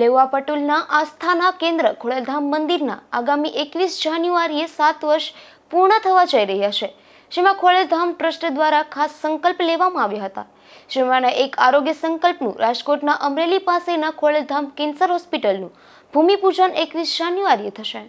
લેવા પટોલના આસ્થાના કેન્દ્ર ખોડલધામ મંદિરના આગામી એકવીસ જાન્યુઆરીએ સાત વર્ષ પૂર્ણ થવા જઈ રહ્યા છે જેમાં ખોડલધામ ટ્રસ્ટ દ્વારા ખાસ સંકલ્પ લેવામાં આવ્યા હતા જેમાંના એક આરોગ્ય સંકલ્પનું રાજકોટના અમરેલી પાસેના ખોડલધામ કેન્સર હોસ્પિટલનું ભૂમિપૂજન એકવીસ જાન્યુઆરીએ થશે